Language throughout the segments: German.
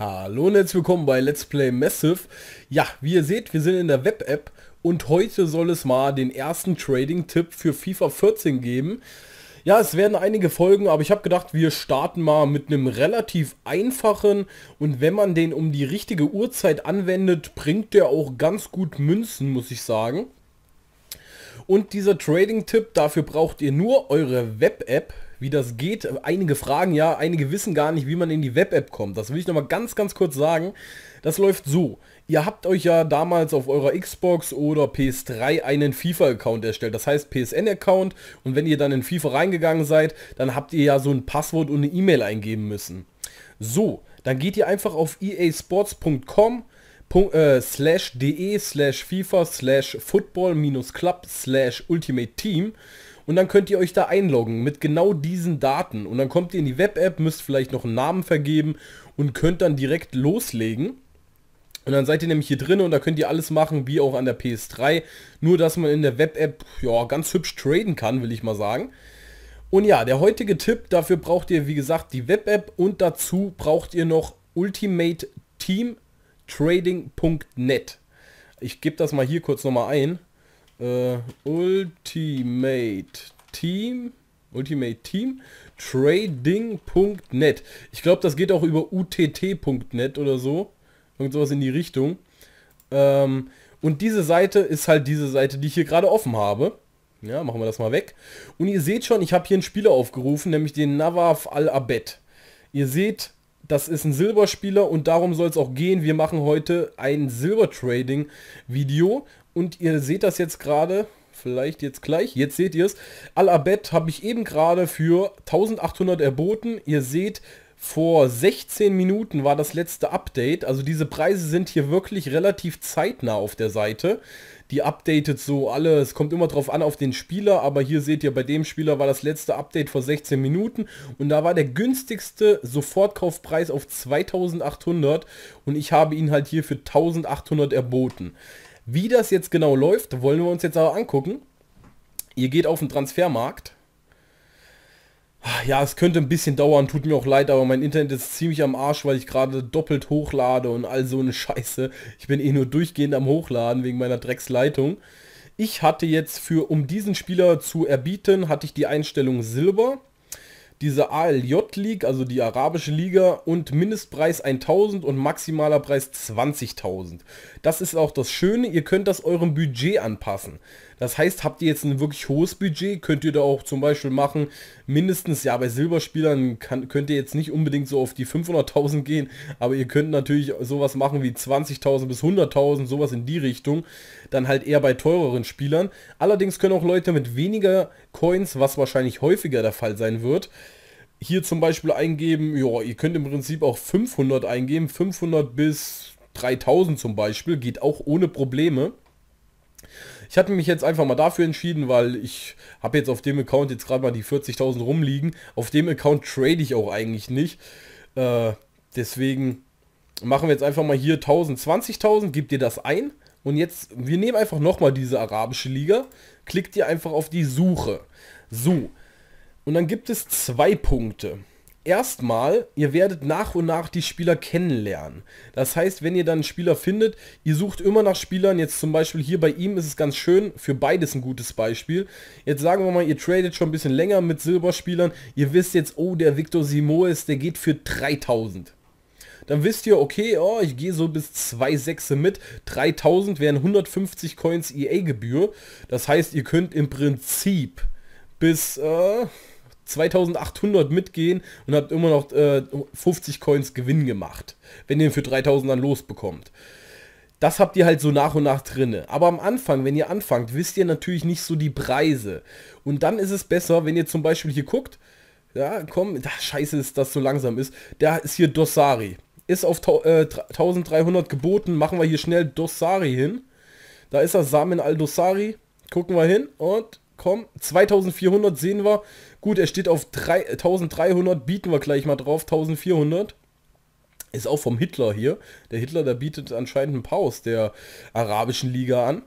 Hallo und herzlich willkommen bei Let's Play Massive. Ja, wie ihr seht, wir sind in der Web-App und heute soll es mal den ersten Trading-Tipp für FIFA 14 geben. Ja, es werden einige Folgen, aber ich habe gedacht, wir starten mal mit einem relativ einfachen und wenn man den um die richtige Uhrzeit anwendet, bringt der auch ganz gut Münzen, muss ich sagen. Und dieser Trading-Tipp, dafür braucht ihr nur eure Web-App wie das geht. Einige fragen ja, einige wissen gar nicht, wie man in die Web-App kommt. Das will ich nochmal ganz, ganz kurz sagen. Das läuft so. Ihr habt euch ja damals auf eurer Xbox oder PS3 einen FIFA-Account erstellt, das heißt PSN-Account. Und wenn ihr dann in FIFA reingegangen seid, dann habt ihr ja so ein Passwort und eine E-Mail eingeben müssen. So, dann geht ihr einfach auf easports.com äh, slash de slash FIFA slash football minus club slash ultimate team und dann könnt ihr euch da einloggen mit genau diesen Daten. Und dann kommt ihr in die Web-App, müsst vielleicht noch einen Namen vergeben und könnt dann direkt loslegen. Und dann seid ihr nämlich hier drin und da könnt ihr alles machen, wie auch an der PS3. Nur, dass man in der Web-App ja, ganz hübsch traden kann, will ich mal sagen. Und ja, der heutige Tipp, dafür braucht ihr, wie gesagt, die Web-App und dazu braucht ihr noch ultimateteamtrading.net. Ich gebe das mal hier kurz nochmal ein. Äh, Ultimate Team. Ultimate Team. Trading.net. Ich glaube, das geht auch über utt.net oder so. Irgend sowas in die Richtung. Ähm, und diese Seite ist halt diese Seite, die ich hier gerade offen habe. Ja, machen wir das mal weg. Und ihr seht schon, ich habe hier einen Spieler aufgerufen, nämlich den Nawaf Al-Abed. Ihr seht, das ist ein Silberspieler und darum soll es auch gehen. Wir machen heute ein Silber-Trading-Video, und ihr seht das jetzt gerade, vielleicht jetzt gleich, jetzt seht ihr es. Alabet habe ich eben gerade für 1800 erboten. Ihr seht, vor 16 Minuten war das letzte Update. Also diese Preise sind hier wirklich relativ zeitnah auf der Seite. Die updatet so alle, es kommt immer drauf an auf den Spieler, aber hier seht ihr, bei dem Spieler war das letzte Update vor 16 Minuten und da war der günstigste Sofortkaufpreis auf 2800 und ich habe ihn halt hier für 1800 erboten. Wie das jetzt genau läuft, wollen wir uns jetzt aber angucken. Ihr geht auf den Transfermarkt. Ja, es könnte ein bisschen dauern, tut mir auch leid, aber mein Internet ist ziemlich am Arsch, weil ich gerade doppelt hochlade und all so eine Scheiße. Ich bin eh nur durchgehend am Hochladen wegen meiner Drecksleitung. Ich hatte jetzt für, um diesen Spieler zu erbieten, hatte ich die Einstellung Silber diese ALJ League, also die arabische Liga und Mindestpreis 1000 und maximaler Preis 20.000. Das ist auch das Schöne, ihr könnt das eurem Budget anpassen. Das heißt, habt ihr jetzt ein wirklich hohes Budget, könnt ihr da auch zum Beispiel machen, mindestens, ja, bei Silberspielern kann, könnt ihr jetzt nicht unbedingt so auf die 500.000 gehen, aber ihr könnt natürlich sowas machen wie 20.000 bis 100.000, sowas in die Richtung, dann halt eher bei teureren Spielern. Allerdings können auch Leute mit weniger Coins, was wahrscheinlich häufiger der Fall sein wird, hier zum Beispiel eingeben, ja, ihr könnt im Prinzip auch 500 eingeben, 500 bis 3000 zum Beispiel, geht auch ohne Probleme. Ich hatte mich jetzt einfach mal dafür entschieden, weil ich habe jetzt auf dem Account jetzt gerade mal die 40.000 rumliegen. Auf dem Account trade ich auch eigentlich nicht. Äh, deswegen machen wir jetzt einfach mal hier 1000, 20.000, gebt ihr das ein. Und jetzt, wir nehmen einfach nochmal diese arabische Liga, klickt ihr einfach auf die Suche. So, und dann gibt es zwei Punkte erstmal, ihr werdet nach und nach die Spieler kennenlernen. Das heißt, wenn ihr dann einen Spieler findet, ihr sucht immer nach Spielern. Jetzt zum Beispiel hier bei ihm ist es ganz schön, für beides ein gutes Beispiel. Jetzt sagen wir mal, ihr tradet schon ein bisschen länger mit Silberspielern. Ihr wisst jetzt, oh, der Victor Simoes, der geht für 3000 dann wisst ihr, okay, oh, ich gehe so bis 2,6 mit. 3000 wären 150 Coins EA-Gebühr. Das heißt, ihr könnt im Prinzip bis, äh, 2800 mitgehen und habt immer noch äh, 50 Coins Gewinn gemacht, wenn ihr ihn für 3000 dann losbekommt. Das habt ihr halt so nach und nach drinne. Aber am Anfang, wenn ihr anfangt, wisst ihr natürlich nicht so die Preise. Und dann ist es besser, wenn ihr zum Beispiel hier guckt, ja, komm, da scheiße ist, das so langsam ist. Da ist hier Dosari. Ist auf äh, 1300 geboten, machen wir hier schnell Dosari hin. Da ist das Samen al Aldosari. Gucken wir hin und komm, 2400 sehen wir. Gut, er steht auf 3, 1300, bieten wir gleich mal drauf, 1400. Ist auch vom Hitler hier. Der Hitler, der bietet anscheinend ein Paus der arabischen Liga an.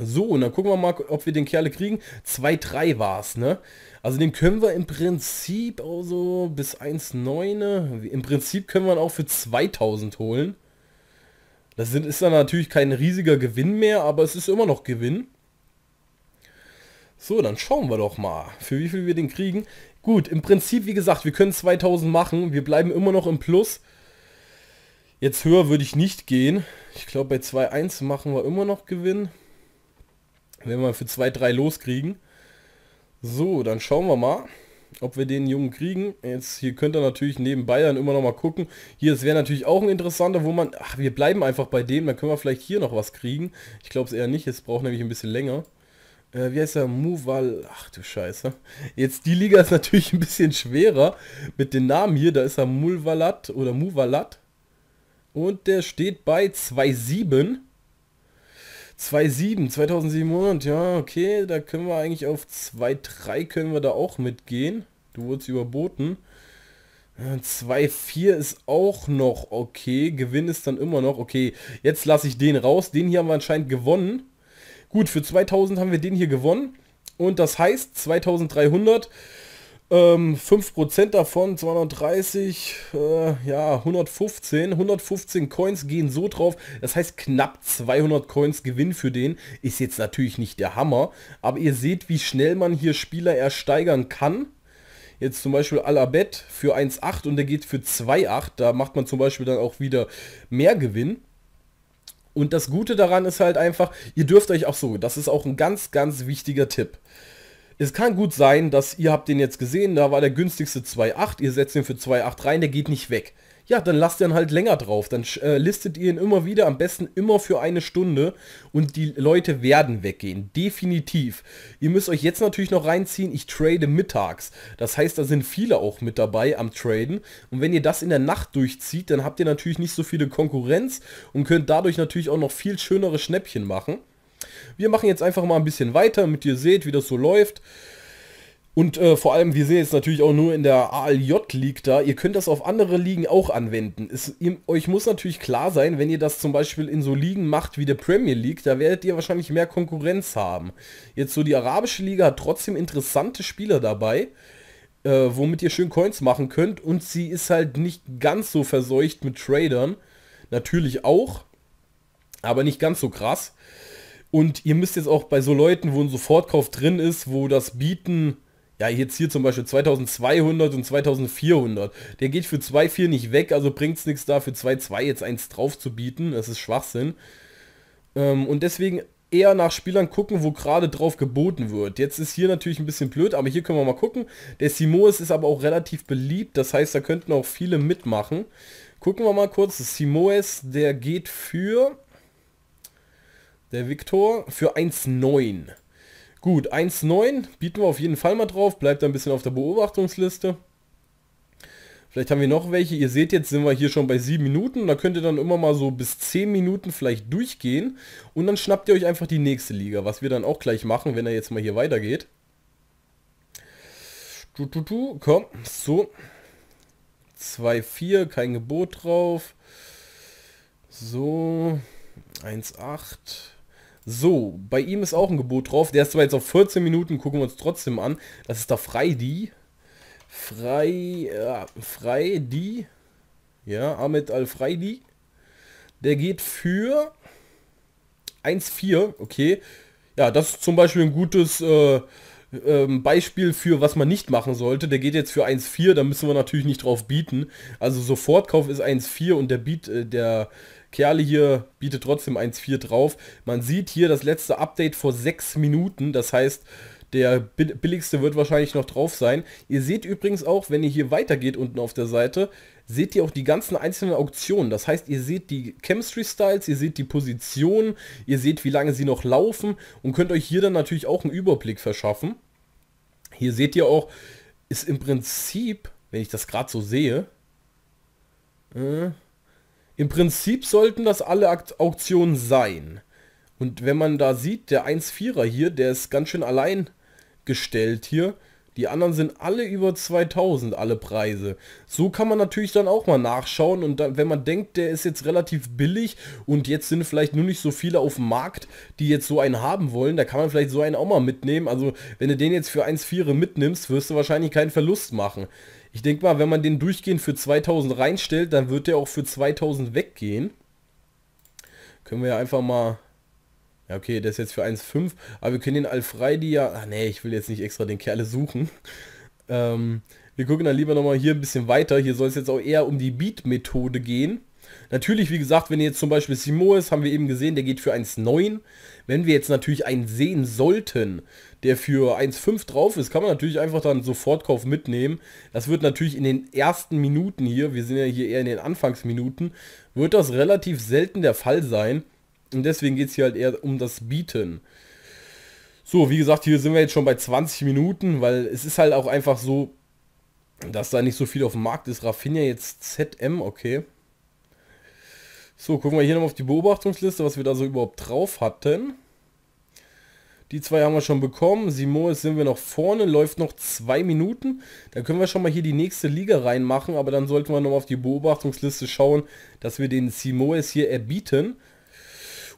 So, und dann gucken wir mal, ob wir den Kerle kriegen. 2-3 war es, ne? Also den können wir im Prinzip auch so bis 1,9. Im Prinzip können wir ihn auch für 2000 holen. Das sind, ist dann natürlich kein riesiger Gewinn mehr, aber es ist immer noch Gewinn. So, dann schauen wir doch mal, für wie viel wir den kriegen. Gut, im Prinzip, wie gesagt, wir können 2000 machen. Wir bleiben immer noch im Plus. Jetzt höher würde ich nicht gehen. Ich glaube, bei 2-1 machen wir immer noch Gewinn. Wenn wir für 2-3 loskriegen. So, dann schauen wir mal, ob wir den Jungen kriegen. Jetzt hier könnt ihr natürlich nebenbei dann immer noch mal gucken. Hier, es wäre natürlich auch ein interessanter, wo man... Ach, wir bleiben einfach bei dem. Dann können wir vielleicht hier noch was kriegen. Ich glaube es eher nicht. Es braucht nämlich ein bisschen länger äh, wie heißt er, Muval, ach du Scheiße. Jetzt die Liga ist natürlich ein bisschen schwerer mit den Namen hier, da ist er Mulvalat oder Muvalat. Und der steht bei 2,7. 2,7, 2700, ja, okay, da können wir eigentlich auf 2,3 können wir da auch mitgehen. Du wurdest überboten. 2,4 äh, ist auch noch okay. Gewinn ist dann immer noch okay. Jetzt lasse ich den raus. Den hier haben wir anscheinend gewonnen. Gut, für 2000 haben wir den hier gewonnen. Und das heißt 2300, ähm, 5% davon, 230, äh, ja, 115. 115 Coins gehen so drauf. Das heißt knapp 200 Coins Gewinn für den. Ist jetzt natürlich nicht der Hammer. Aber ihr seht, wie schnell man hier Spieler ersteigern kann. Jetzt zum Beispiel Alabet für 1,8 und der geht für 2,8. Da macht man zum Beispiel dann auch wieder mehr Gewinn. Und das Gute daran ist halt einfach, ihr dürft euch auch so, das ist auch ein ganz, ganz wichtiger Tipp. Es kann gut sein, dass ihr habt den jetzt gesehen, da war der günstigste 2.8, ihr setzt den für 2.8 rein, der geht nicht weg ja, dann lasst ihr ihn halt länger drauf. Dann äh, listet ihr ihn immer wieder, am besten immer für eine Stunde und die Leute werden weggehen, definitiv. Ihr müsst euch jetzt natürlich noch reinziehen, ich trade mittags. Das heißt, da sind viele auch mit dabei am Traden und wenn ihr das in der Nacht durchzieht, dann habt ihr natürlich nicht so viele Konkurrenz und könnt dadurch natürlich auch noch viel schönere Schnäppchen machen. Wir machen jetzt einfach mal ein bisschen weiter, damit ihr seht, wie das so läuft. Und äh, vor allem, wir sind jetzt natürlich auch nur in der ALJ-League da. Ihr könnt das auf andere Ligen auch anwenden. Es, ihr, euch muss natürlich klar sein, wenn ihr das zum Beispiel in so Ligen macht wie der Premier League, da werdet ihr wahrscheinlich mehr Konkurrenz haben. Jetzt so die arabische Liga hat trotzdem interessante Spieler dabei, äh, womit ihr schön Coins machen könnt. Und sie ist halt nicht ganz so verseucht mit Tradern. Natürlich auch, aber nicht ganz so krass. Und ihr müsst jetzt auch bei so Leuten, wo ein Sofortkauf drin ist, wo das Bieten ja, jetzt hier zum Beispiel 2200 und 2400. Der geht für 2,4 nicht weg, also bringt es nichts da, für 2,2 jetzt eins drauf zu bieten. Das ist Schwachsinn. Ähm, und deswegen eher nach Spielern gucken, wo gerade drauf geboten wird. Jetzt ist hier natürlich ein bisschen blöd, aber hier können wir mal gucken. Der Simoes ist aber auch relativ beliebt, das heißt, da könnten auch viele mitmachen. Gucken wir mal kurz. Simoes, der geht für... Der Viktor für 1,9. Gut, 1,9 bieten wir auf jeden Fall mal drauf, bleibt ein bisschen auf der Beobachtungsliste. Vielleicht haben wir noch welche. Ihr seht, jetzt sind wir hier schon bei 7 Minuten. Da könnt ihr dann immer mal so bis 10 Minuten vielleicht durchgehen. Und dann schnappt ihr euch einfach die nächste Liga, was wir dann auch gleich machen, wenn er jetzt mal hier weitergeht. Du, du, du, komm, so. 2,4, kein Gebot drauf. So, 1,8. So, bei ihm ist auch ein Gebot drauf. Der ist zwar jetzt auf 14 Minuten, gucken wir uns trotzdem an. Das ist der Freidi. Frei, äh, Freidi. Ja, Ahmed Al-Freidi. Der geht für 1,4. Okay. Ja, das ist zum Beispiel ein gutes... Äh, ähm, Beispiel für, was man nicht machen sollte. Der geht jetzt für 1,4, da müssen wir natürlich nicht drauf bieten. Also Sofortkauf ist 1,4 und der Beat, äh, der Kerle hier bietet trotzdem 1,4 drauf. Man sieht hier das letzte Update vor 6 Minuten, das heißt, der billigste wird wahrscheinlich noch drauf sein. Ihr seht übrigens auch, wenn ihr hier weitergeht unten auf der Seite, seht ihr auch die ganzen einzelnen Auktionen. Das heißt, ihr seht die Chemistry-Styles, ihr seht die Positionen, ihr seht, wie lange sie noch laufen und könnt euch hier dann natürlich auch einen Überblick verschaffen. Hier seht ihr auch, ist im Prinzip, wenn ich das gerade so sehe, äh, im Prinzip sollten das alle Auktionen sein. Und wenn man da sieht, der 1-4er hier, der ist ganz schön allein gestellt hier. Die anderen sind alle über 2000, alle Preise. So kann man natürlich dann auch mal nachschauen und dann, wenn man denkt, der ist jetzt relativ billig und jetzt sind vielleicht nur nicht so viele auf dem Markt, die jetzt so einen haben wollen, da kann man vielleicht so einen auch mal mitnehmen. Also wenn du den jetzt für 1,4 mitnimmst, wirst du wahrscheinlich keinen Verlust machen. Ich denke mal, wenn man den durchgehend für 2000 reinstellt, dann wird der auch für 2000 weggehen. Können wir ja einfach mal ja, okay, der ist jetzt für 1,5, aber wir können den Alfreidi ja... Ach nee, ich will jetzt nicht extra den Kerle suchen. Ähm, wir gucken dann lieber nochmal hier ein bisschen weiter. Hier soll es jetzt auch eher um die Beat-Methode gehen. Natürlich, wie gesagt, wenn jetzt zum Beispiel Simo ist, haben wir eben gesehen, der geht für 1,9. Wenn wir jetzt natürlich einen sehen sollten, der für 1,5 drauf ist, kann man natürlich einfach dann Sofortkauf mitnehmen. Das wird natürlich in den ersten Minuten hier, wir sind ja hier eher in den Anfangsminuten, wird das relativ selten der Fall sein. Und deswegen geht es hier halt eher um das Bieten. So, wie gesagt, hier sind wir jetzt schon bei 20 Minuten, weil es ist halt auch einfach so, dass da nicht so viel auf dem Markt ist. Raffinia jetzt ZM, okay. So, gucken wir hier nochmal auf die Beobachtungsliste, was wir da so überhaupt drauf hatten. Die zwei haben wir schon bekommen. Simoes sind wir noch vorne, läuft noch zwei Minuten. Da können wir schon mal hier die nächste Liga reinmachen, aber dann sollten wir nochmal auf die Beobachtungsliste schauen, dass wir den Simoes hier erbieten.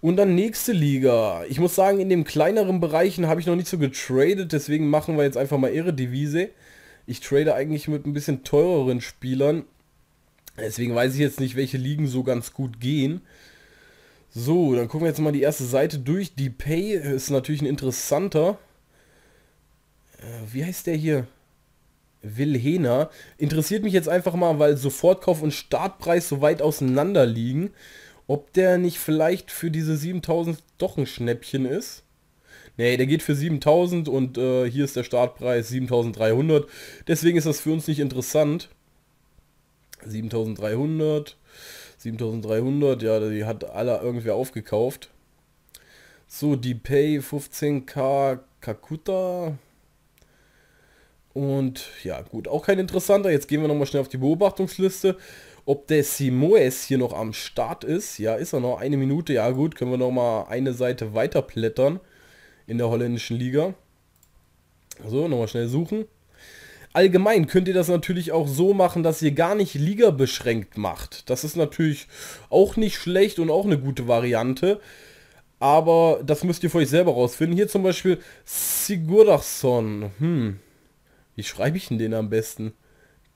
Und dann nächste Liga. Ich muss sagen, in den kleineren Bereichen habe ich noch nicht so getradet, deswegen machen wir jetzt einfach mal ihre Devise. Ich trade eigentlich mit ein bisschen teureren Spielern. Deswegen weiß ich jetzt nicht, welche Ligen so ganz gut gehen. So, dann gucken wir jetzt mal die erste Seite durch. Die Pay ist natürlich ein interessanter. Äh, wie heißt der hier? Wilhena. Interessiert mich jetzt einfach mal, weil Sofortkauf und Startpreis so weit auseinander liegen ob der nicht vielleicht für diese 7000 doch ein Schnäppchen ist. Nee, der geht für 7000 und äh, hier ist der Startpreis 7300. Deswegen ist das für uns nicht interessant. 7300, 7300, ja, die hat alle irgendwie aufgekauft. So, die Pay 15k Kakuta. Und ja, gut, auch kein interessanter. Jetzt gehen wir nochmal schnell auf die Beobachtungsliste. Ob der Simoes hier noch am Start ist, ja, ist er noch. Eine Minute, ja gut, können wir noch mal eine Seite weiter plättern in der holländischen Liga. So, nochmal schnell suchen. Allgemein könnt ihr das natürlich auch so machen, dass ihr gar nicht Liga beschränkt macht. Das ist natürlich auch nicht schlecht und auch eine gute Variante. Aber das müsst ihr für euch selber rausfinden. Hier zum Beispiel Sigurdarsson. Hm. Wie schreibe ich denn den am besten?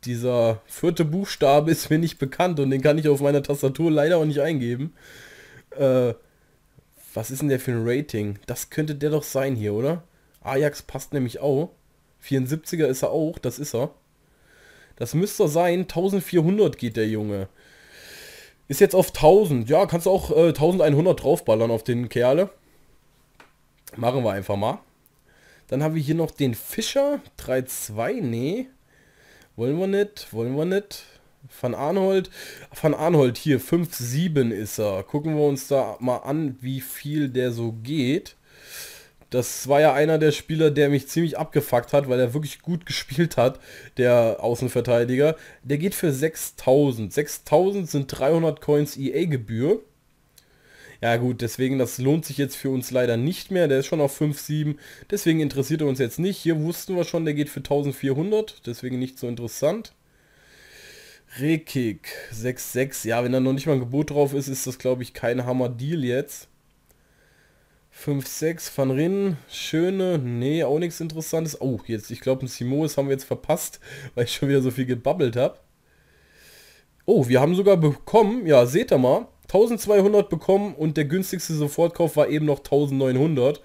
dieser vierte Buchstabe ist mir nicht bekannt und den kann ich auf meiner Tastatur leider auch nicht eingeben. Äh, was ist denn der für ein Rating? Das könnte der doch sein hier, oder? Ajax passt nämlich auch. 74er ist er auch, das ist er. Das müsste sein, 1400 geht der Junge. Ist jetzt auf 1000. Ja, kannst du auch äh, 1100 draufballern auf den Kerle. Machen wir einfach mal. Dann haben wir hier noch den Fischer. 3-2, nee. Wollen wir nicht? Wollen wir nicht? Van Arnold. Van Arnold hier, 5,7 ist er. Gucken wir uns da mal an, wie viel der so geht. Das war ja einer der Spieler, der mich ziemlich abgefuckt hat, weil er wirklich gut gespielt hat, der Außenverteidiger. Der geht für 6000. 6000 sind 300 Coins EA-Gebühr. Ja gut, deswegen, das lohnt sich jetzt für uns leider nicht mehr. Der ist schon auf 5,7. Deswegen interessiert er uns jetzt nicht. Hier wussten wir schon, der geht für 1400. Deswegen nicht so interessant. Rekik 6,6. Ja, wenn da noch nicht mal ein Gebot drauf ist, ist das, glaube ich, kein Hammer-Deal jetzt. 5,6. Van Rinnen. Schöne. Nee, auch nichts Interessantes. Oh, jetzt, ich glaube, ein Simoes haben wir jetzt verpasst, weil ich schon wieder so viel gebabbelt habe. Oh, wir haben sogar bekommen, ja, seht ihr mal, 1200 bekommen und der günstigste Sofortkauf war eben noch 1900.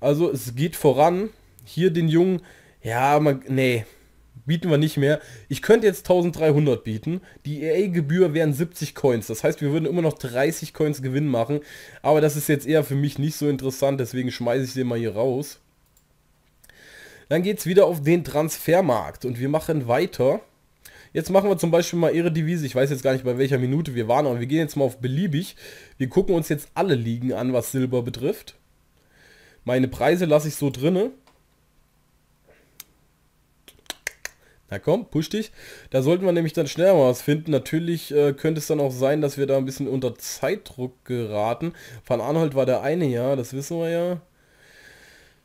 Also es geht voran. Hier den Jungen, ja, man, nee, bieten wir nicht mehr. Ich könnte jetzt 1300 bieten. Die EA-Gebühr wären 70 Coins. Das heißt, wir würden immer noch 30 Coins Gewinn machen. Aber das ist jetzt eher für mich nicht so interessant. Deswegen schmeiße ich den mal hier raus. Dann geht es wieder auf den Transfermarkt. Und wir machen weiter Jetzt machen wir zum Beispiel mal ihre Devise. Ich weiß jetzt gar nicht, bei welcher Minute wir waren, aber wir gehen jetzt mal auf beliebig. Wir gucken uns jetzt alle Ligen an, was Silber betrifft. Meine Preise lasse ich so drinne. Na komm, push dich. Da sollten wir nämlich dann schneller mal was finden. Natürlich äh, könnte es dann auch sein, dass wir da ein bisschen unter Zeitdruck geraten. Van Arnold war der eine, ja, das wissen wir ja.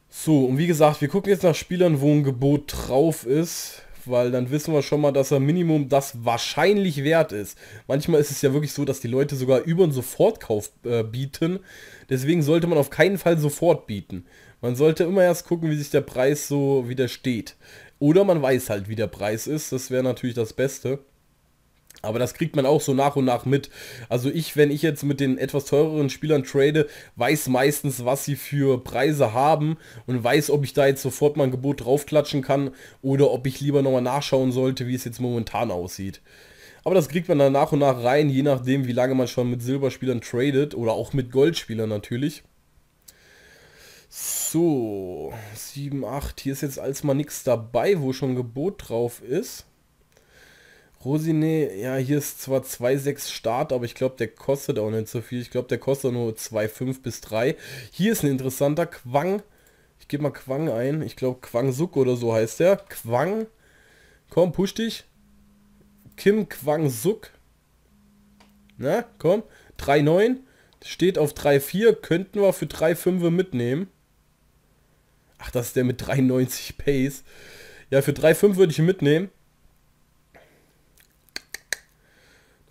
So, und wie gesagt, wir gucken jetzt nach Spielern, wo ein Gebot drauf ist weil dann wissen wir schon mal, dass er Minimum das wahrscheinlich wert ist. Manchmal ist es ja wirklich so, dass die Leute sogar über einen Sofortkauf äh, bieten. Deswegen sollte man auf keinen Fall sofort bieten. Man sollte immer erst gucken, wie sich der Preis so widersteht. Oder man weiß halt, wie der Preis ist. Das wäre natürlich das Beste. Aber das kriegt man auch so nach und nach mit. Also ich, wenn ich jetzt mit den etwas teureren Spielern trade, weiß meistens, was sie für Preise haben und weiß, ob ich da jetzt sofort mein Gebot draufklatschen kann oder ob ich lieber nochmal nachschauen sollte, wie es jetzt momentan aussieht. Aber das kriegt man dann nach und nach rein, je nachdem, wie lange man schon mit Silberspielern tradet oder auch mit Goldspielern natürlich. So, 7, 8, hier ist jetzt als mal nichts dabei, wo schon Gebot drauf ist. Rosine, ja, hier ist zwar 2,6 Start, aber ich glaube, der kostet auch nicht so viel. Ich glaube, der kostet nur 2,5 bis 3. Hier ist ein interessanter Quang. Ich gebe mal Quang ein. Ich glaube, Quang Suk oder so heißt der. Quang. Komm, push dich. Kim Quang Suk. Na, komm. 3,9. Steht auf 3,4. Könnten wir für 3,5 mitnehmen. Ach, das ist der mit 93 Pace. Ja, für 3,5 würde ich mitnehmen.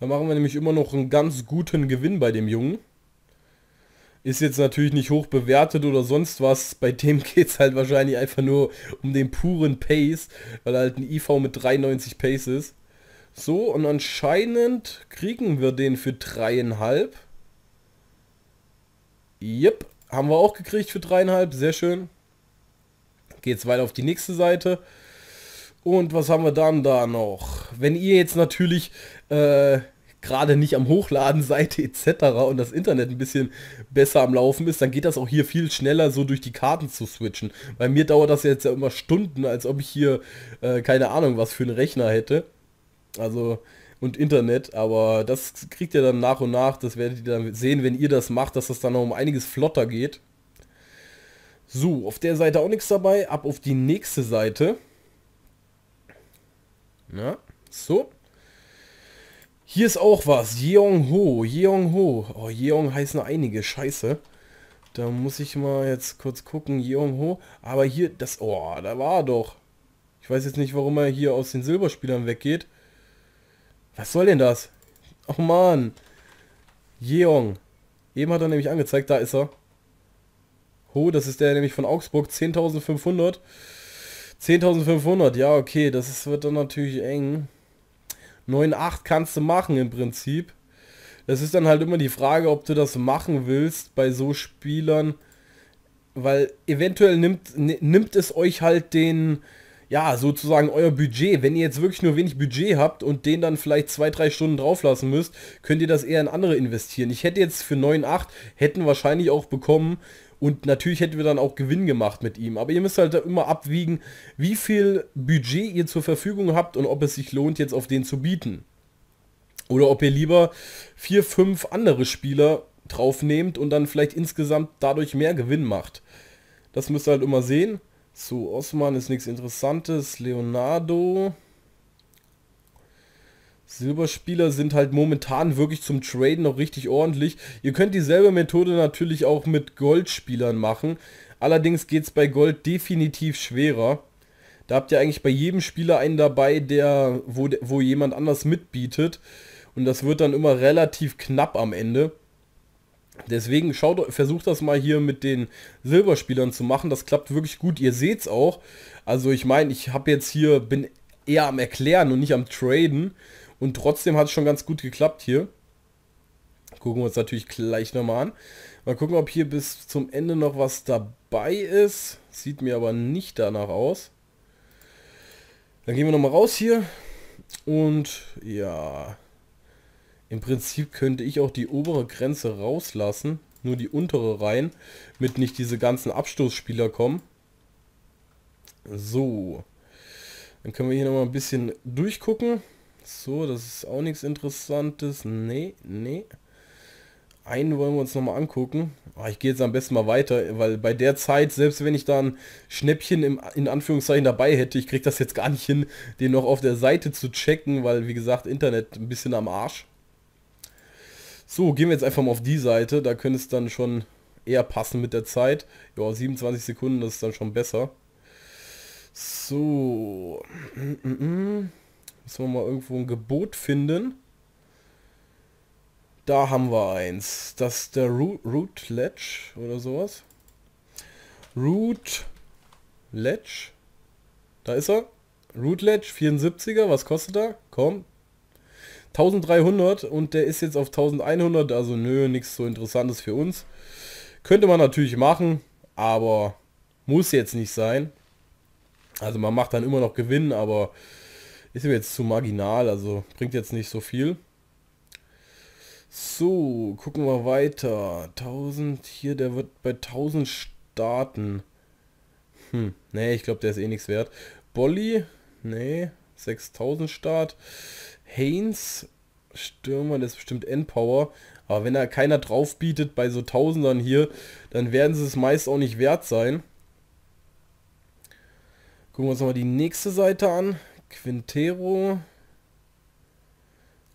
Da machen wir nämlich immer noch einen ganz guten Gewinn bei dem Jungen. Ist jetzt natürlich nicht hoch bewertet oder sonst was. Bei dem geht es halt wahrscheinlich einfach nur um den puren Pace, weil halt ein IV mit 93 Pace ist. So, und anscheinend kriegen wir den für dreieinhalb. Yep, haben wir auch gekriegt für dreieinhalb, sehr schön. Geht es weiter auf die nächste Seite. Und was haben wir dann da noch? Wenn ihr jetzt natürlich äh, gerade nicht am Hochladen seid etc. und das Internet ein bisschen besser am Laufen ist, dann geht das auch hier viel schneller, so durch die Karten zu switchen. Bei mir dauert das jetzt ja immer Stunden, als ob ich hier äh, keine Ahnung was für einen Rechner hätte. Also und Internet, aber das kriegt ihr dann nach und nach, das werdet ihr dann sehen, wenn ihr das macht, dass das dann noch um einiges flotter geht. So, auf der Seite auch nichts dabei, ab auf die nächste Seite. Na, so. Hier ist auch was. Jeong Ho. Jeong Ho. Oh, Jeong heißen einige. Scheiße. Da muss ich mal jetzt kurz gucken. Jeong Ho. Aber hier, das... Oh, da war doch. Ich weiß jetzt nicht, warum er hier aus den Silberspielern weggeht. Was soll denn das? Oh Mann. Jeong. Eben hat er nämlich angezeigt. Da ist er. Ho, das ist der nämlich von Augsburg. 10.500. 10.500. Ja, okay. Das ist, wird dann natürlich eng. 9,8 kannst du machen im Prinzip. Das ist dann halt immer die Frage, ob du das machen willst bei so Spielern, weil eventuell nimmt, nimmt es euch halt den, ja, sozusagen euer Budget. Wenn ihr jetzt wirklich nur wenig Budget habt und den dann vielleicht zwei, drei Stunden drauflassen müsst, könnt ihr das eher in andere investieren. Ich hätte jetzt für 9,8 hätten wahrscheinlich auch bekommen, und natürlich hätten wir dann auch Gewinn gemacht mit ihm. Aber ihr müsst halt immer abwiegen, wie viel Budget ihr zur Verfügung habt und ob es sich lohnt, jetzt auf den zu bieten. Oder ob ihr lieber vier, fünf andere Spieler drauf nehmt und dann vielleicht insgesamt dadurch mehr Gewinn macht. Das müsst ihr halt immer sehen. So, Osman ist nichts Interessantes. Leonardo. Silberspieler sind halt momentan wirklich zum Traden noch richtig ordentlich. Ihr könnt dieselbe Methode natürlich auch mit Goldspielern machen. Allerdings geht es bei Gold definitiv schwerer. Da habt ihr eigentlich bei jedem Spieler einen dabei, der, wo, wo jemand anders mitbietet. Und das wird dann immer relativ knapp am Ende. Deswegen schaut, versucht das mal hier mit den Silberspielern zu machen. Das klappt wirklich gut. Ihr seht es auch. Also ich meine, ich habe jetzt hier, bin eher am Erklären und nicht am Traden. Und trotzdem hat es schon ganz gut geklappt hier. Gucken wir uns natürlich gleich nochmal an. Mal gucken, ob hier bis zum Ende noch was dabei ist. Sieht mir aber nicht danach aus. Dann gehen wir nochmal raus hier. Und ja, im Prinzip könnte ich auch die obere Grenze rauslassen. Nur die untere rein, mit nicht diese ganzen Abstoßspieler kommen. So. Dann können wir hier nochmal ein bisschen durchgucken. So, das ist auch nichts Interessantes. Nee, nee. Einen wollen wir uns nochmal angucken. Oh, ich gehe jetzt am besten mal weiter, weil bei der Zeit, selbst wenn ich da ein Schnäppchen im, in Anführungszeichen dabei hätte, ich kriege das jetzt gar nicht hin, den noch auf der Seite zu checken, weil wie gesagt, Internet ein bisschen am Arsch. So, gehen wir jetzt einfach mal auf die Seite. Da könnte es dann schon eher passen mit der Zeit. Ja, 27 Sekunden, das ist dann schon besser. So. Mm -mm. mm. Müssen wir mal irgendwo ein Gebot finden. Da haben wir eins. Das ist der Root Ledge oder sowas. Root Ledge. Da ist er. Root Ledge 74er. Was kostet er? Komm. 1300 und der ist jetzt auf 1100. Also nö, nichts so interessantes für uns. Könnte man natürlich machen, aber muss jetzt nicht sein. Also man macht dann immer noch Gewinn, aber ist mir jetzt zu marginal, also bringt jetzt nicht so viel. So, gucken wir weiter. 1000 hier, der wird bei 1000 starten. Hm, nee, ich glaube, der ist eh nichts wert. Bolli, nee, 6000 Start. Haynes, Stürmer, der ist bestimmt Endpower. Aber wenn da keiner drauf bietet bei so Tausendern hier, dann werden sie es meist auch nicht wert sein. Gucken wir uns nochmal die nächste Seite an. Quintero.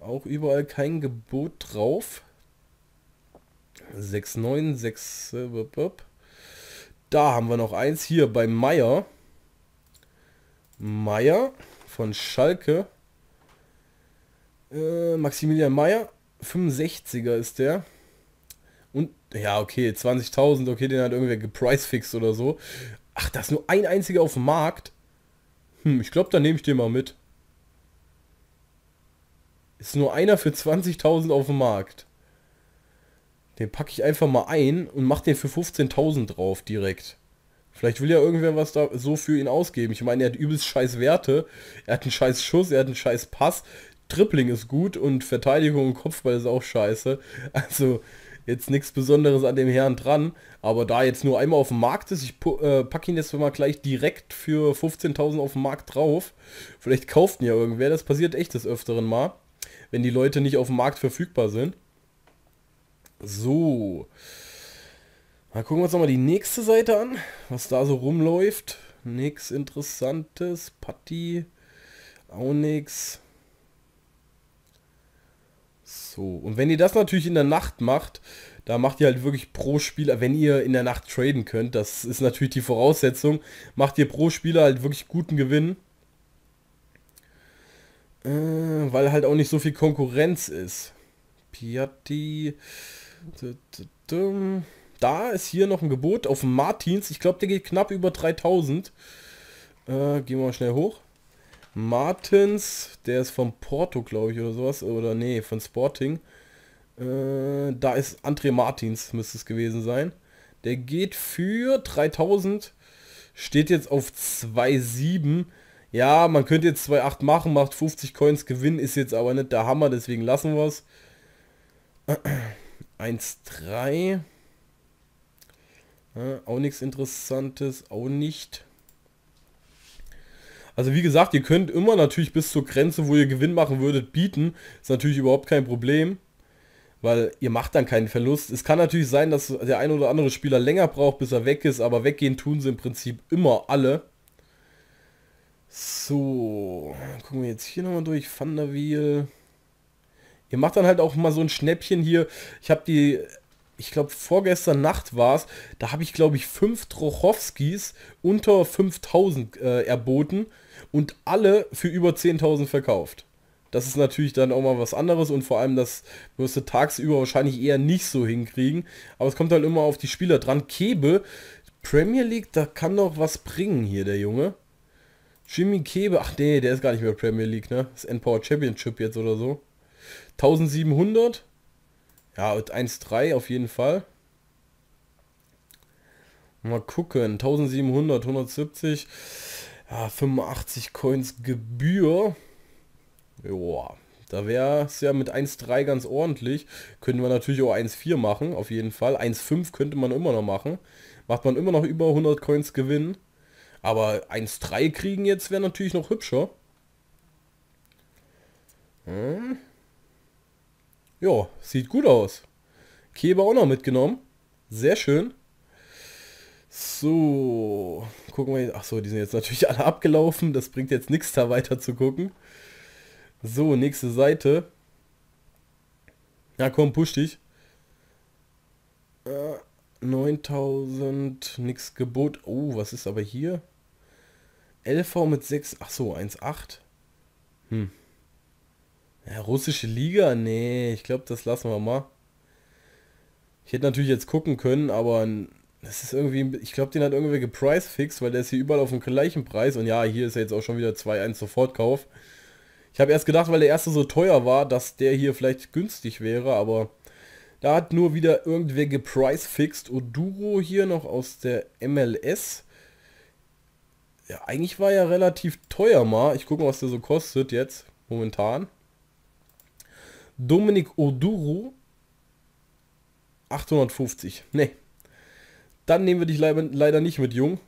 Auch überall kein Gebot drauf. 6,9, äh, Da haben wir noch eins hier bei Meier. Meier von Schalke. Äh, Maximilian Meier, 65er ist der. Und, ja, okay, 20.000, okay, den hat irgendwer gepricefixed oder so. Ach, das ist nur ein einziger auf dem Markt. Hm, ich glaube, da nehme ich den mal mit. Ist nur einer für 20.000 auf dem Markt. Den packe ich einfach mal ein und mache den für 15.000 drauf direkt. Vielleicht will ja irgendwer was da so für ihn ausgeben. Ich meine, er hat übelst scheiß Werte. Er hat einen scheiß Schuss, er hat einen scheiß Pass. Tripling ist gut und Verteidigung und Kopfball ist auch scheiße. Also, jetzt nichts Besonderes an dem Herrn dran, aber da jetzt nur einmal auf dem Markt ist, ich äh, packe ihn jetzt mal gleich direkt für 15.000 auf dem Markt drauf. Vielleicht kauft ihn ja irgendwer, das passiert echt des Öfteren mal, wenn die Leute nicht auf dem Markt verfügbar sind. So. Dann gucken wir uns nochmal die nächste Seite an, was da so rumläuft. Nix Interessantes. Patty. Auch nichts. So, und wenn ihr das natürlich in der Nacht macht, da macht ihr halt wirklich pro Spieler, wenn ihr in der Nacht traden könnt, das ist natürlich die Voraussetzung, macht ihr pro Spieler halt wirklich guten Gewinn. Äh, weil halt auch nicht so viel Konkurrenz ist. Piatti. Da ist hier noch ein Gebot auf Martins. Ich glaube, der geht knapp über 3000. Äh, gehen wir mal schnell hoch. Martins, der ist von Porto, glaube ich, oder sowas. Oder nee, von Sporting. Äh, da ist André Martins, müsste es gewesen sein. Der geht für 3000. Steht jetzt auf 2,7. Ja, man könnte jetzt 2,8 machen, macht 50 Coins Gewinn, ist jetzt aber nicht der Hammer, deswegen lassen wir es. 1,3. Ja, auch nichts Interessantes, auch nicht. Also wie gesagt, ihr könnt immer natürlich bis zur Grenze, wo ihr Gewinn machen würdet, bieten. Ist natürlich überhaupt kein Problem, weil ihr macht dann keinen Verlust. Es kann natürlich sein, dass der ein oder andere Spieler länger braucht, bis er weg ist, aber weggehen tun sie im Prinzip immer alle. So, gucken wir jetzt hier nochmal durch. Thunderwheel. Ihr macht dann halt auch mal so ein Schnäppchen hier. Ich habe die ich glaube, vorgestern Nacht war es, da habe ich, glaube ich, fünf Trochowskis unter 5000 äh, erboten und alle für über 10.000 verkauft. Das ist natürlich dann auch mal was anderes und vor allem das wirst du tagsüber wahrscheinlich eher nicht so hinkriegen. Aber es kommt halt immer auf die Spieler dran. Kebe, Premier League, da kann doch was bringen hier, der Junge. Jimmy Kebe, ach nee, der ist gar nicht mehr Premier League, ne? Das Endpower Championship jetzt oder so. 1700, ja, 1,3 auf jeden Fall. Mal gucken. 1700, 170. Ja, 85 Coins Gebühr. Joa. Da wäre es ja mit 1,3 ganz ordentlich. Könnte man natürlich auch 1,4 machen, auf jeden Fall. 1,5 könnte man immer noch machen. Macht man immer noch über 100 Coins gewinnen. Aber 1,3 kriegen jetzt wäre natürlich noch hübscher. Hm. Ja, sieht gut aus. Käber auch noch mitgenommen. Sehr schön. So, gucken wir. Ach so, die sind jetzt natürlich alle abgelaufen. Das bringt jetzt nichts, da weiter zu gucken. So, nächste Seite. Ja, komm, push dich. Äh, 9000, nix Gebot. Oh, was ist aber hier? LV mit 6, ach so, 1,8. Hm, ja, russische Liga? Nee, ich glaube, das lassen wir mal. Ich hätte natürlich jetzt gucken können, aber das ist irgendwie, ich glaube, den hat irgendwie geprice fix, weil der ist hier überall auf dem gleichen Preis. Und ja, hier ist ja jetzt auch schon wieder 2-1 Sofortkauf. Ich habe erst gedacht, weil der erste so teuer war, dass der hier vielleicht günstig wäre, aber da hat nur wieder irgendwer geprice fixed. Oduro hier noch aus der MLS. Ja, eigentlich war ja relativ teuer mal. Ich gucke mal, was der so kostet jetzt, momentan. Dominik Oduro 850. Nee. Dann nehmen wir dich leider nicht mit, Jung.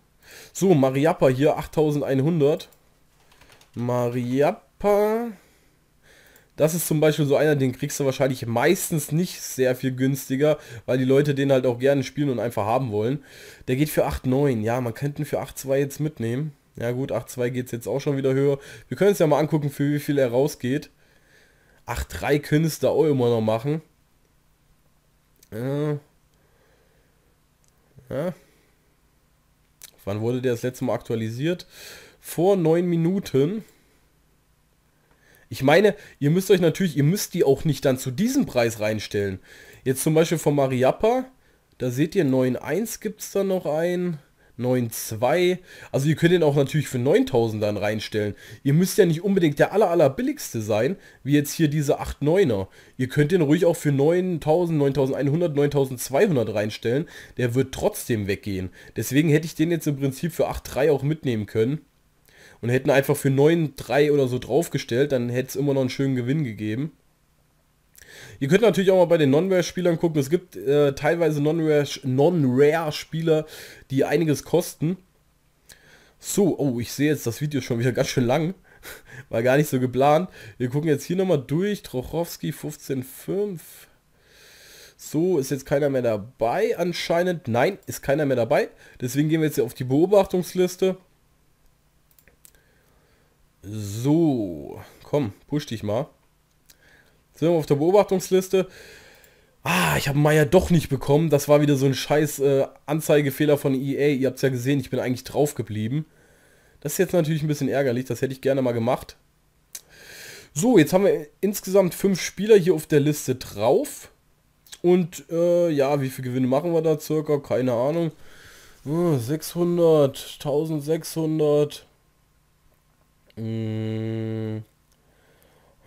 So, Mariappa hier, 8100. Mariappa. Das ist zum Beispiel so einer, den kriegst du wahrscheinlich meistens nicht sehr viel günstiger, weil die Leute den halt auch gerne spielen und einfach haben wollen. Der geht für 8,9. Ja, man könnte ihn für 8,2 jetzt mitnehmen. Ja gut, 8,2 geht es jetzt auch schon wieder höher. Wir können es ja mal angucken, für wie viel er rausgeht. Ach, drei Künstler auch immer noch machen. Ja. ja. Wann wurde der das letzte Mal aktualisiert? Vor neun Minuten. Ich meine, ihr müsst euch natürlich, ihr müsst die auch nicht dann zu diesem Preis reinstellen. Jetzt zum Beispiel von Mariappa, da seht ihr 9.1 gibt es da noch ein. 9,2. Also ihr könnt den auch natürlich für 9000 dann reinstellen. Ihr müsst ja nicht unbedingt der aller, aller billigste sein, wie jetzt hier diese 8,9er. Ihr könnt den ruhig auch für 9000, 9100, 9200 reinstellen. Der wird trotzdem weggehen. Deswegen hätte ich den jetzt im Prinzip für 8,3 auch mitnehmen können. Und hätten einfach für 9,3 oder so draufgestellt, dann hätte es immer noch einen schönen Gewinn gegeben. Ihr könnt natürlich auch mal bei den Non-Rare-Spielern gucken. Es gibt äh, teilweise Non-Rare-Spieler, non die einiges kosten. So, oh, ich sehe jetzt das Video schon wieder ganz schön lang. War gar nicht so geplant. Wir gucken jetzt hier nochmal durch. Trochowski 15.5. So, ist jetzt keiner mehr dabei anscheinend. Nein, ist keiner mehr dabei. Deswegen gehen wir jetzt hier auf die Beobachtungsliste. So, komm, push dich mal. Sind wir auf der Beobachtungsliste. Ah, ich habe Maya doch nicht bekommen. Das war wieder so ein scheiß äh, Anzeigefehler von EA. Ihr habt es ja gesehen, ich bin eigentlich drauf geblieben. Das ist jetzt natürlich ein bisschen ärgerlich. Das hätte ich gerne mal gemacht. So, jetzt haben wir insgesamt fünf Spieler hier auf der Liste drauf. Und äh, ja, wie viel Gewinne machen wir da circa? Keine Ahnung. 600, hm, 1600.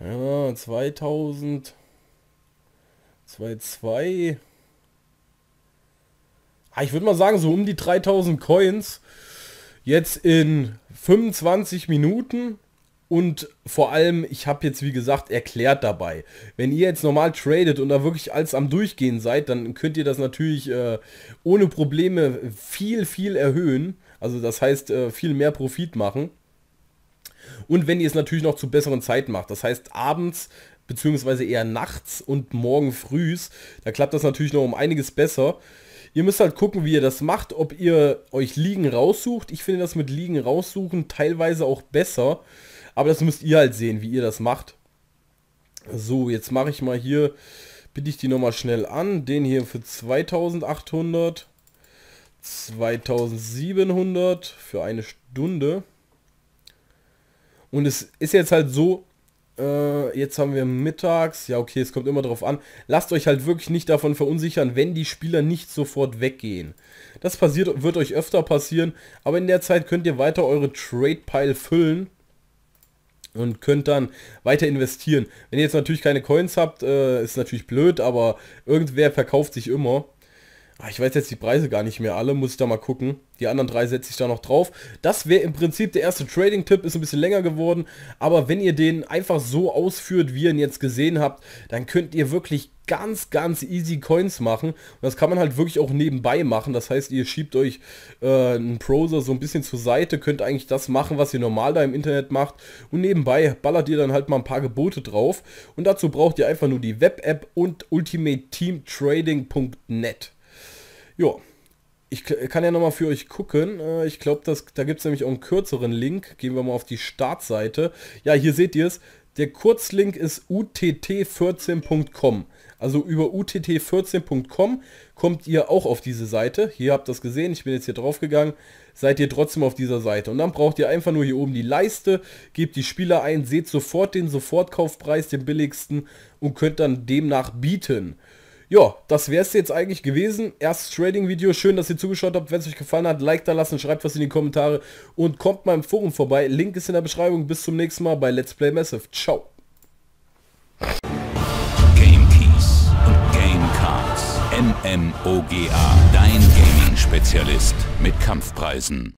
Ja, 2000. 22. Ah, ich würde mal sagen, so um die 3000 Coins. Jetzt in 25 Minuten. Und vor allem, ich habe jetzt wie gesagt erklärt dabei. Wenn ihr jetzt normal tradet und da wirklich alles am Durchgehen seid, dann könnt ihr das natürlich äh, ohne Probleme viel, viel erhöhen. Also das heißt äh, viel mehr Profit machen. Und wenn ihr es natürlich noch zu besseren Zeiten macht, das heißt abends beziehungsweise eher nachts und morgen frühs, da klappt das natürlich noch um einiges besser. Ihr müsst halt gucken, wie ihr das macht, ob ihr euch Liegen raussucht. Ich finde das mit Liegen raussuchen teilweise auch besser, aber das müsst ihr halt sehen, wie ihr das macht. So, jetzt mache ich mal hier, bitte ich die nochmal schnell an, den hier für 2800, 2700 für eine Stunde. Und es ist jetzt halt so, äh, jetzt haben wir mittags, ja okay, es kommt immer drauf an. Lasst euch halt wirklich nicht davon verunsichern, wenn die Spieler nicht sofort weggehen. Das passiert, wird euch öfter passieren, aber in der Zeit könnt ihr weiter eure Trade Pile füllen und könnt dann weiter investieren. Wenn ihr jetzt natürlich keine Coins habt, äh, ist natürlich blöd, aber irgendwer verkauft sich immer. Ah, ich weiß jetzt die Preise gar nicht mehr alle, muss ich da mal gucken. Die anderen drei setze ich da noch drauf. Das wäre im Prinzip der erste Trading-Tipp, ist ein bisschen länger geworden. Aber wenn ihr den einfach so ausführt, wie ihr ihn jetzt gesehen habt, dann könnt ihr wirklich ganz, ganz easy Coins machen. Und das kann man halt wirklich auch nebenbei machen. Das heißt, ihr schiebt euch äh, einen Browser so ein bisschen zur Seite, könnt eigentlich das machen, was ihr normal da im Internet macht. Und nebenbei ballert ihr dann halt mal ein paar Gebote drauf. Und dazu braucht ihr einfach nur die Web-App und ultimateteamtrading.net. Jo, ich kann ja nochmal für euch gucken. Äh, ich glaube, da gibt es nämlich auch einen kürzeren Link. Gehen wir mal auf die Startseite. Ja, hier seht ihr es. Der Kurzlink ist utt14.com. Also über utt14.com kommt ihr auch auf diese Seite. Hier habt ihr das gesehen, ich bin jetzt hier drauf gegangen. Seid ihr trotzdem auf dieser Seite. Und dann braucht ihr einfach nur hier oben die Leiste, gebt die Spieler ein, seht sofort den Sofortkaufpreis, den billigsten und könnt dann demnach bieten. Ja, das wäre es jetzt eigentlich gewesen. Erstes Trading-Video. Schön, dass ihr zugeschaut habt. Wenn es euch gefallen hat, Like da lassen, schreibt was in die Kommentare und kommt mal im Forum vorbei. Link ist in der Beschreibung. Bis zum nächsten Mal bei Let's Play Massive. Ciao. Game Keys und Game Cards. MMOGA. Dein Gaming-Spezialist mit Kampfpreisen.